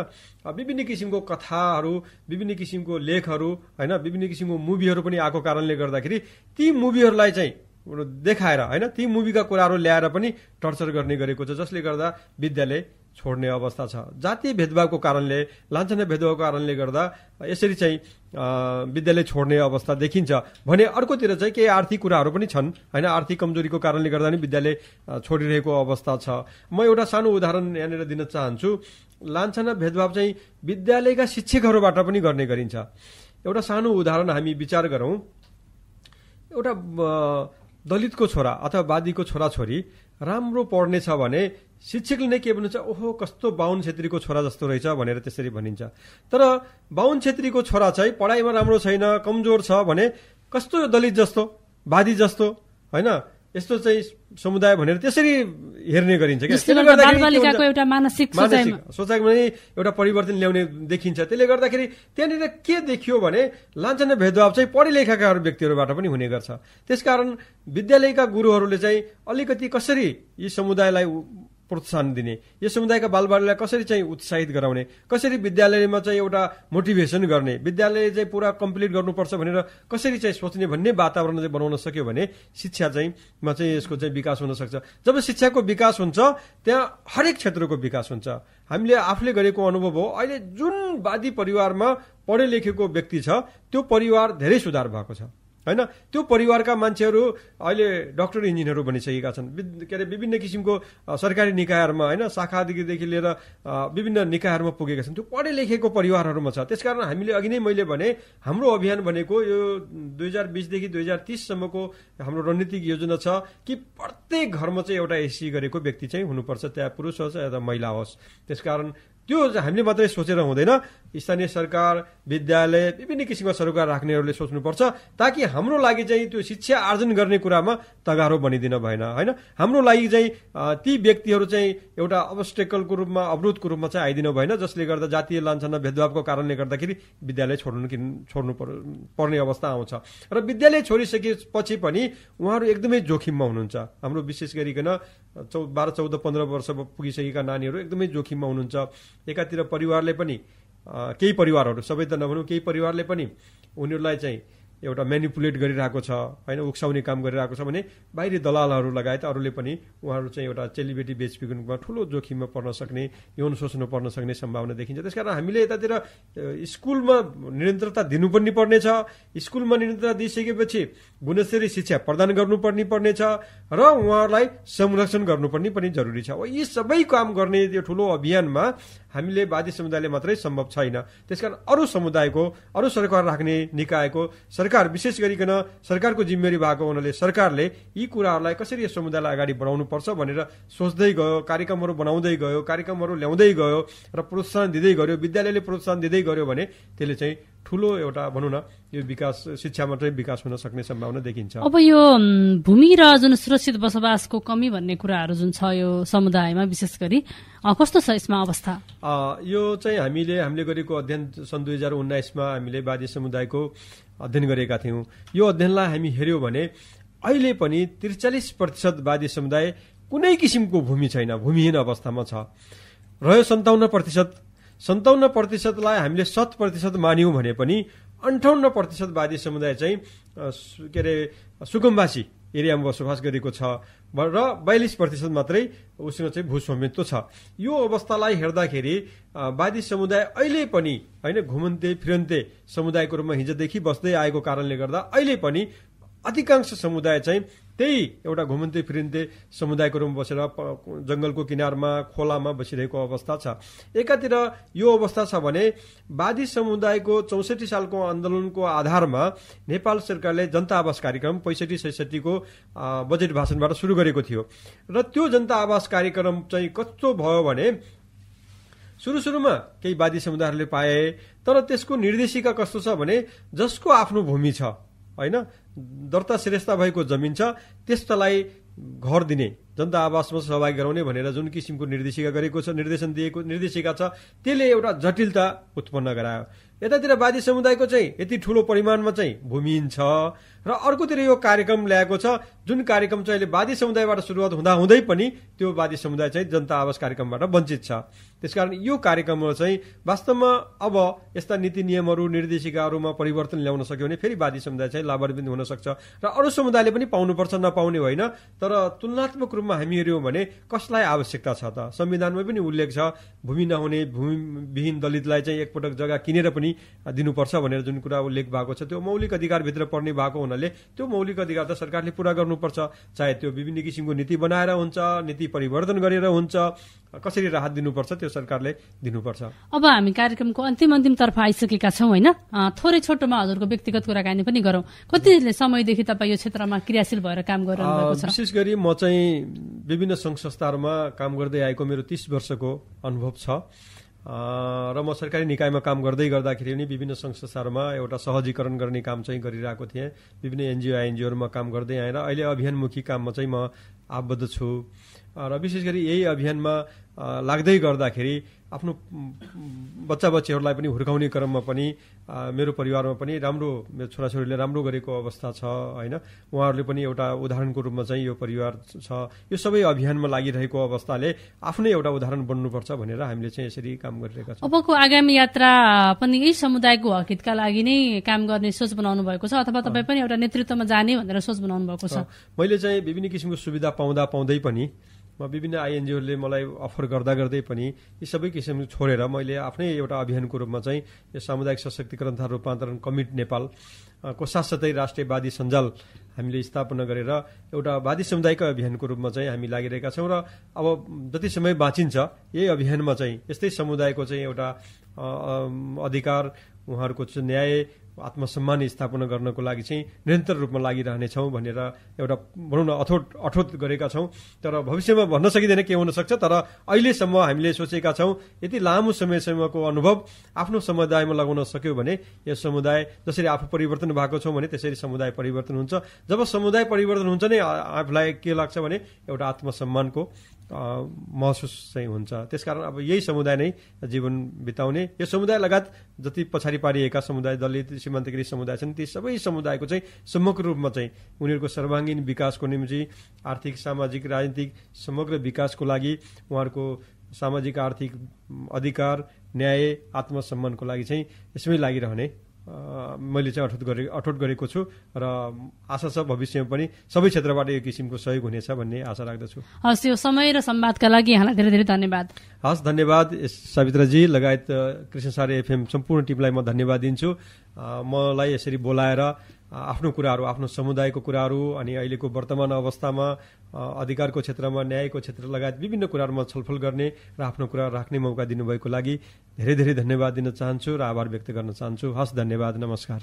विभिन्न किसिमको कथाहरू विभिन्न किसिमको लेखहरू होइन विभिन्न किसिमको मुभीहरू पनि आएको कारणले गर्दाखेरि ती मुभीहरूलाई चाहिँ देखाएर होइन ती मुभीका कुराहरू ल्याएर पनि टर्चर गर्ने गरेको छ जसले गर्दा विद्यालय छोड्ने अवस्था छ जातीय भेदभावको कारणले लान्छने भेदभावको कारणले गर्दा यसरी चाहिँ विद्यालय छोड्ने अवस्था देखिन्छ भने अर्कोतिर चाहिँ केही आर्थिक कुराहरू पनि छन् होइन आर्थिक कमजोरीको कारणले गर्दा पनि विद्यालय छोडिरहेको अवस्था छ म एउटा सानो उदाहरण यहाँनिर दिन चाहन्छु लान्छना भेदभाव चाहिँ विद्यालयका शिक्षकहरूबाट पनि गर्ने गरिन्छ एउटा सानो उदाहरण हामी विचार गरौँ एउटा दलितको छोरा अथवा वादीको छोरी राम्रो पढ्नेछ भने शिक्षकले नै के भन्नुहुन्छ ओहो कस्तो बाहुन छेत्रीको छोरा जस्तो रहेछ भनेर त्यसरी भनिन्छ तर बाहुन छेत्रीको छोरा चाहिँ पढाइमा राम्रो छैन कमजोर छ भने कस्तो दलित जस्तो वादी जस्तो होइन यस्तो चाहिँ समुदाय भनेर त्यसरी हेर्ने गरिन्छ सोचाइ एउटा सोचाइमा नै एउटा परिवर्तन ल्याउने देखिन्छ त्यसले गर्दाखेरि त्यहाँनिर के देखियो भने लान्छन भेदभाव चाहिँ पढे लेखाका व्यक्तिहरूबाट पनि हुने गर्छ त्यसकारण विद्यालयका गुरुहरूले चाहिँ अलिकति कसरी यी समुदायलाई प्रोत्साहन दिने यो समुदायका बालबालीलाई कसरी चाहिँ उत्साहित गराउने कसरी विद्यालयमा चाहिँ एउटा मोटिभेसन गर्ने विद्यालय चाहिँ पुरा कम्प्लिट गर्नुपर्छ भनेर कसरी चाहिँ सोच्ने भन्ने वातावरण चाहिँ बनाउन सक्यो भने शिक्षा चाहिँ मा चाहिँ यसको चाहिँ विकास हुन सक्छ जब शिक्षाको विकास हुन्छ त्यहाँ हरेक क्षेत्रको विकास हुन्छ हामीले आफूले गरेको अनुभव हो अहिले जुन वादी परिवारमा पढे लेखेको व्यक्ति छ त्यो परिवार धेरै सुधार भएको छ होइन त्यो परिवारका मान्छेहरू अहिले डक्टर इन्जिनियरहरू भनिसकेका छन् के अरे विभिन्न किसिमको सरकारी निकायहरूमा होइन शाखादेखिदेखि लिएर विभिन्न निकायहरूमा पुगेका छन् त्यो पढे लेखेको परिवारहरूमा छ त्यसकारण हामीले अघि नै मैले भने हाम्रो अभियान भनेको यो दुई हजार बिसदेखि दुई हजार तिससम्मको हाम्रो रणनीतिक योजना छ कि प्रत्येक घरमा चाहिँ एउटा एससी गरेको व्यक्ति चाहिँ हुनुपर्छ त्यहाँ पुरुष होस् या महिला होस् त्यसकारण त्यो हामीले मात्रै सोचेर हुँदैन स्थानीय सरकार विद्यालय विभिन्न किसिमका सरकार राख्नेहरूले सोच्नुपर्छ ताकि हाम्रो लागि चाहिँ त्यो शिक्षा आर्जन गर्ने कुरामा तगारो बनिदिन भएन होइन हाम्रो लागि चाहिँ ती व्यक्तिहरू चाहिँ एउटा अवस्टेकलको रूपमा अवरोधको रूपमा चाहिँ आइदिनु भएन जसले गर्दा जातीय लान्छन भेदभावको कारणले गर्दाखेरि विद्यालय छोड्नु किन छोड्नु पर्ने अवस्था आउँछ र विद्यालय छोडिसकेपछि पनि उहाँहरू एकदमै जोखिममा हुनुहुन्छ हाम्रो विशेष गरिकन चौ बाह्र चौध पन्ध्र वर्ष पुगिसकेका नानीहरू एकदमै जोखिममा हुनुहुन्छ एकातिर परिवारले पनि केही परिवारहरू सबै त नभनौँ केही परिवारले पनि उनीहरूलाई चाहिँ एउटा मेनिपुलेट गरिरहेको छ होइन उक्साउने काम गरिरहेको छ भने बाहिरी दलालहरू लगायत अरूले पनि उहाँहरू चाहिँ एउटा चेलीबेटी बेचबिगुनमा ठुलो जोखिममा पर्न सक्ने यौन शोषण पर्न सक्ने सम्भावना देखिन्छ त्यसकारण हामीले यतातिर स्कुलमा निरन्तरता दिनु पनि पर्नेछ स्कुलमा निरन्तरता दिइसकेपछि गुणस्तरीय शिक्षा प्रदान गर्नुपर्ने पर्नेछ र उहाँहरूलाई संरक्षण गर्नुपर्ने पनि जरुरी छ यी सबै काम गर्ने यो ठुलो अभियानमा हामीले वादी समुदायले मात्रै सम्भव छैन त्यसकारण अरू समुदायको अरू सरकार राख्ने निकायको सरकार सरकार विशेष गरिकन सरकारको जिम्मेवारी भएको हुनाले सरकारले यी कुराहरूलाई कसरी यस समुदायलाई अगाडि बढाउनुपर्छ भनेर सोच्दै गयो कार्यक्रमहरू बनाउँदै गयो कार्यक्रमहरू ल्याउँदै गयो र प्रोत्साहन दिँदै गयो विद्यालयले प्रोत्साहन दिँदै गर्यो भने त्यसले चाहिँ ठुलो एउटा भनौँ न यो विकास शिक्षा मात्रै विकास हुन सक्ने सम्भावना देखिन्छ अब यो भूमि र जुन सुरक्षित बसोबासको कमी भन्ने कुराहरू जुन छ यो समुदायमा विशेष गरी कस्तो छ यसमा अवस्था यो चाहिँ हामीले हामीले गरेको अध्ययन सन् दुई हजार उन्नाइसमा हामीले बाजे समुदायको अध्ययन गरेका थियौँ यो अध्ययनलाई हामी हेऱ्यौँ भने अहिले पनि त्रिचालिस प्रतिशतवादी समुदाय कुनै किसिमको भूमि छैन भूमिहीन अवस्थामा छ रह्यो सन्ताउन्न प्रतिशत सन्ताउन्न प्रतिशतलाई हामीले शत प्रतिशत मान्यौँ भने पनि अन्ठाउन्न प्रतिशतवादी समुदाय चाहिँ के अरे सुगमवासी एरियामा बसोबास गरेको छ र बयालिस प्रतिशत मात्रै उसँग चाहिँ भूस्वामित्व छ यो अवस्थालाई हेर्दाखेरि वादी समुदाय अहिले पनि होइन घुमन्ते फिरन्ते समुदायको रूपमा हिजोदेखि बस्दै आएको कारणले गर्दा अहिले पनि अधिकांश समुदाय चाहिँ त्यही एउटा घुमन्ते फिरिन्ते समुदायको रूपमा बसेर जङ्गलको किनारमा खोलामा बसिरहेको अवस्था छ एकातिर यो अवस्था छ भने वादी समुदायको चौसठी सालको आन्दोलनको आधारमा नेपाल सरकारले जनता आवास कार्यक्रम पैँसठी सैसठीको बजेट भाषणबाट सुरु गरेको थियो र त्यो जनता आवास कार्यक्रम चाहिँ कस्तो भयो भने सुरु सुरुमा केही वादी समुदायहरूले पाए तर त्यसको निर्देशिका कस्तो छ भने जसको आफ्नो भूमि छ होइन दर्ता श्रेष्ठ भएको जमिन छ त्यस्तालाई घर दिने जनता आवासमा सहभागी गराउने भनेर जुन किसिमको निर्देशिका गरेको छ निर्देशन दिएको निर्देशिका छ त्यसले एउटा जटिलता उत्पन्न गरायो यतातिर वादी समुदायको चाहिँ यति ठुलो परिमाणमा चाहिँ भूमिहीन छ र अर्कोतिर यो कार्यक्रम ल्याएको छ जुन कार्यक्रम चाहिँ अहिले वादी समुदायबाट सुरुवात हुँदाहुँदै पनि त्यो वादी समुदाय चाहिँ जनता आवास कार्यक्रमबाट वञ्चित छ त्यसकारण यो कार्यक्रममा चाहिँ वास्तवमा अब यस्ता नीति नियमहरू निर्देशिकाहरूमा परिवर्तन ल्याउन सक्यो भने फेरि वादी समुदाय चाहिँ लाभान्वित हुनसक्छ र अरू समुदायले पनि पाउनुपर्छ नपाउने होइन तर तुलनात्मक रूपमा हामी हेऱ्यौँ भने कसलाई आवश्यकता छ त संविधानमा पनि उल्लेख छ भूमि नहुने भूमिविहीन दलितलाई चाहिँ एकपटक जग्गा किनेर पनि दिनुपर्छ भनेर जुन कुरा उल्लेख भएको छ त्यो मौलिक अधिकारभित्र पर्ने भएको हुनाले त्यो मौलिक अधिकार त सरकारले पुरा गर्नुपर्छ चाहे त्यो विभिन्न किसिमको नीति बनाएर हुन्छ नीति परिवर्तन गरेर हुन्छ कसरी राहत दिनुपर्छ त्यो सरकारले दिनुपर्छ अब हामी कार्यक्रमको अन्तिम अन्तिमतर्फ आइसकेका छौँ होइन थोरै छोटोमा हजुरको व्यक्तिगत कुराकानी पनि गरौँ कति समयदेखि तपाईँ यो क्षेत्रमा क्रियाशील भएर काम गरिरहनु छ विशेष गरी म चाहिँ विभिन्न सङ्घ संस्थाहरूमा काम गर्दै आएको मेरो तिस वर्षको अनुभव छ र म सरकारी निकायमा काम गर्दै गर्दाखेरि पनि विभिन्न संघ संस्थाहरूमा एउटा सहजीकरण गर्ने काम चाहिँ गरिरहेको थिएँ विभिन्न एनजिओ एनजिओहरूमा काम गर्दै आएर अहिले अभियानमुखी काममा चाहिँ म आबद्ध छु र विशेष गरी यही अभियानमा लाग्दै गर्दाखेरि आफ्नो बच्चा बच्चीहरूलाई पनि हुर्काउने क्रममा पनि मेरो परिवारमा पनि राम्रो मेरो छोराछोरीले राम्रो गरेको अवस्था छ होइन उहाँहरूले पनि एउटा उदाहरणको रूपमा चाहिँ यो परिवार छ यो सबै अभियानमा लागिरहेको अवस्थाले आफ्नै एउटा उदाहरण बन्नुपर्छ भनेर हामीले चाहिँ यसरी काम गरिरहेका छौँ अबको आगामी यात्रा पनि यही समुदायको हकितका लागि नै काम गर्ने सोच बनाउनु भएको छ अथवा तपाईँ पनि एउटा नेतृत्वमा जाने भनेर सोच बनाउनु भएको छ मैले चाहिँ विभिन्न किसिमको सुविधा पाउँदा पाउँदै पनि म विभिन्न आइएनजिओहरूले मलाई अफर गर्दा गर्दै पनि यी सबै किसिम छोडेर मैले आफ्नै एउटा अभियानको रूपमा चाहिँ यो सामुदायिक सशक्तिकरण तथा रूपान्तरण कमिट नेपाल को साथसाथै राष्ट्रियवादी सञ्जाल हामीले स्थापना गरेर एउटा वादी समुदायको अभियानको रूपमा चाहिँ हामी लागिरहेका छौँ र अब जति समय बाँचिन्छ यही अभियानमा चाहिँ यस्तै समुदायको चाहिँ एउटा अधिकार उहाँहरूको न्याय आत्मसम्मान स्थापना गर्नको लागि चाहिँ निरन्तर रूपमा लागिरहनेछौँ भनेर एउटा भनौँ न अठोट अठोट गरेका छौँ तर भविष्यमा भन्न सकिँदैन के हुनसक्छ तर अहिलेसम्म हामीले सोचेका छौँ यति लामो समयसम्मको अनुभव आफ्नो समुदायमा लगाउन सक्यो भने यो समुदाय जसरी आफू परिवर्तन भएको छौँ भने त्यसरी समुदाय परिवर्तन हुन्छ जब समुदाय परिवर्तन हुन्छ नै आफूलाई के लाग्छ भने एउटा आत्मसम्मानको महसुस चाहिँ हुन्छ त्यसकारण अब यही समुदाय नै जीवन बिताउने यो समुदाय लगायत जति पछाडि पारिएका समुदाय दलित सीमान्तगिरी समुदाय छन् ती सबै समुदायको चाहिँ समग्र रूपमा चाहिँ उनीहरूको सर्वाङ्गीण विकासको निम्ति आर्थिक सामाजिक राजनीतिक समग्र विकासको लागि उहाँहरूको सामाजिक आर्थिक अधिकार न्याय आत्मसम्मानको लागि चाहिँ यसमै लागिरहने मैले चाहिँ अठोट गरे अठोट गरेको छु र आशा छ भविष्यमा पनि सबै क्षेत्रबाट यो किसिमको सहयोग हुनेछ भन्ने आशा राख्दछु हस् यो समय र सम्वादका लागि यहाँलाई धेरै धेरै धन्यवाद हस् धन्यवाद सावित्रजी लगायत कृष्ण सारे एफएम सम्पूर्ण टिमलाई म धन्यवाद दिन्छु मलाई यसरी बोलाएर आफ्नो कुराहरू आफ्नो समुदायको कुराहरू अनि अहिलेको वर्तमान अवस्थामा अधिकारको क्षेत्रमा न्यायको क्षेत्र लगायत विभिन्न कुराहरूमा छलफल गर्ने र आफ्नो कुरा राख्ने मौका दिनुभएको लागि धेरै धेरै धन्यवाद दिन चाहन्छु र आभार व्यक्त गर्न चाहन्छु हस् धन्यवाद नमस्कार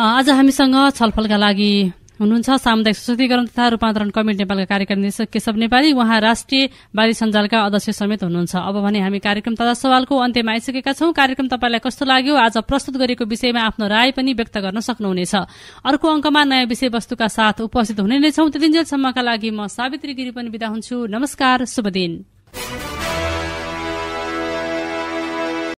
आज हामीसँग छलफलका लागि हुनुहुन्छ सामुदायिक सशक्तिकरण तथा रूपान्तरण कमिटी नेपालका कार्यक्रम निर्देशक केशव नेपाली उहाँ राष्ट्रिय बाली सञ्जालका अध्यक्ष समेत हुनुहुन्छ अब भने हामी कार्यक्रम तथा सवालको अन्त्यमा आइसकेका छौं कार्यक्रम तपाईँलाई कस्तो लाग्यो आज प्रस्तुत गरेको विषयमा आफ्नो राय पनि व्यक्त गर्न सक्नुहुनेछ अर्को अङ्कमा नयाँ विषयवस्तुका साथ उपस्थित हुने नै छौं त्यतिन्जेलसम्मका लागि म सावित्री गिरी पनि विदा हुन्छु नमस्कार शुभ दिन